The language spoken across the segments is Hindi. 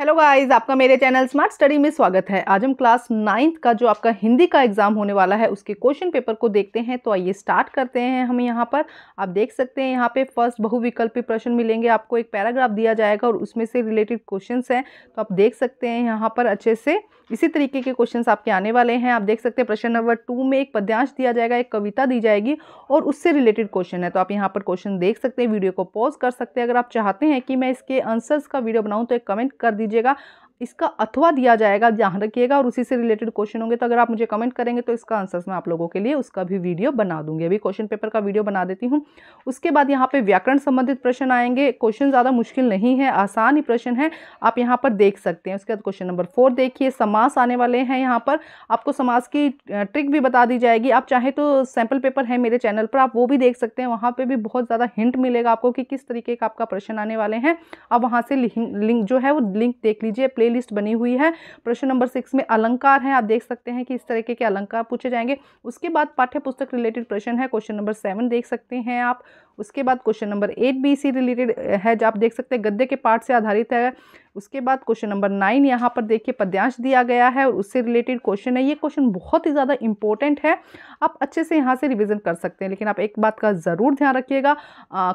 हेलो गाइस आपका मेरे चैनल स्मार्ट स्टडी में स्वागत है आज हम क्लास नाइन्थ का जो आपका हिंदी का एग्ज़ाम होने वाला है उसके क्वेश्चन पेपर को देखते हैं तो आइए स्टार्ट करते हैं हम यहाँ पर आप देख सकते हैं यहाँ पे फर्स्ट बहुविकल्पी प्रश्न मिलेंगे आपको एक पैराग्राफ दिया जाएगा और उसमें से रिलेटेड क्वेश्चन हैं तो आप देख सकते हैं यहाँ पर अच्छे से इसी तरीके के क्वेश्चन आपके आने वाले हैं आप देख सकते हैं प्रश्न नंबर टू में एक पद्यांश दिया जाएगा एक कविता दी जाएगी और उससे रिलेटेड क्वेश्चन है तो आप यहाँ पर क्वेश्चन देख सकते हैं वीडियो को पॉज कर सकते हैं अगर आप चाहते हैं कि मैं इसके आंसर्स का वीडियो बनाऊँ तो एक कमेंट कर कीजिएगा इसका अथवा दिया जाएगा ध्यान रखिएगा और उसी से रिलेटेड क्वेश्चन होंगे तो अगर आप मुझे कमेंट करेंगे तो इसका आंसर्स मैं आप लोगों के लिए उसका भी वीडियो बना दूंगी अभी क्वेश्चन पेपर का वीडियो बना देती हूँ उसके बाद यहाँ पे व्याकरण संबंधित प्रश्न आएंगे क्वेश्चन ज़्यादा मुश्किल नहीं है आसान ही प्रश्न है आप यहाँ पर देख सकते हैं उसके बाद क्वेश्चन नंबर फोर देखिए समास आने वाले हैं यहाँ पर आपको समास की ट्रिक भी बता दी जाएगी आप चाहे तो सैम्पल पेपर है मेरे चैनल पर आप वो भी देख सकते हैं वहाँ पर भी बहुत ज़्यादा हिंट मिलेगा आपको कि किस तरीके का आपका प्रश्न आने वाले हैं आप वहाँ से लिंक जो है वो लिंक देख लीजिए प्ले प्लेलिस्ट बनी हुई है प्रश्न नंबर सिक्स में अलंकार हैं आप देख सकते हैं कि इस तरीके के अलंकार पूछे जाएंगे उसके बाद पाठ्य पुस्तक रिलेटेड प्रश्न है क्वेश्चन नंबर सेवन देख सकते हैं आप उसके बाद क्वेश्चन नंबर एट भी इसी रिलेटेड है जो आप देख सकते हैं गद्य के पार्ट से आधारित है उसके बाद क्वेश्चन नंबर नाइन यहाँ पर देखिए पद्यांश दिया गया है और उससे रिलेटेड क्वेश्चन है ये क्वेश्चन बहुत ही ज़्यादा इंपॉर्टेंट है आप अच्छे से यहाँ से रिविजन कर सकते हैं लेकिन आप एक बात का ज़रूर ध्यान रखिएगा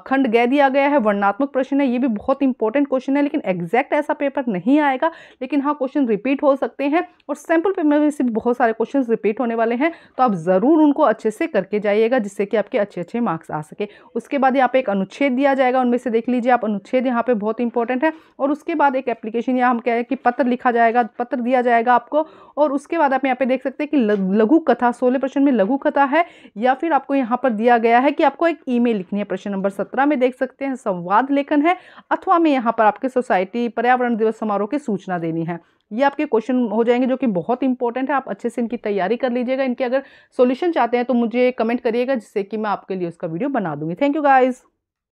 खंड गय दिया गया है वर्णात्मक प्रश्न है ये भी बहुत इंपॉर्टेंट क्वेश्चन है लेकिन एग्जैक्ट ऐसा पेपर नहीं आएगा लेकिन हाँ क्वेश्चन रिपीट हो सकते हैं और सैम्पल पेपर में से बहुत सारे क्वेश्चन रिपीट होने वाले हैं तो आप ज़रूर उनको अच्छे से करके जाइएगा जिससे कि आपके अच्छे अच्छे मार्क्स आ सके उसके उसके बाद यहाँ पे एक अनुच्छेद दिया जाएगा उनमें से देख लीजिए आप अनुच्छेद यहाँ पे बहुत इंपॉर्टेंट है और उसके बाद एक एप्लीकेशन या हम कह रहे हैं कि पत्र लिखा जाएगा पत्र दिया जाएगा आपको और उसके बाद आप यहाँ पे देख सकते हैं कि लघु कथा सोलह प्रश्न में लघु कथा है या फिर आपको यहाँ पर दिया गया है कि आपको एक ई लिखनी है प्रश्न नंबर सत्रह में देख सकते हैं संवाद लेखन है अथवा में यहाँ पर आपके सोसाइटी पर्यावरण दिवस समारोह की सूचना देनी है ये आपके क्वेश्चन हो जाएंगे जो कि बहुत इंपॉर्टेंट है आप अच्छे से इनकी तैयारी कर लीजिएगा इनके अगर सोल्यूशन चाहते हैं तो मुझे कमेंट करिएगा जिससे कि मैं आपके लिए उसका वीडियो बना दूंगी थैंक यू गाइज़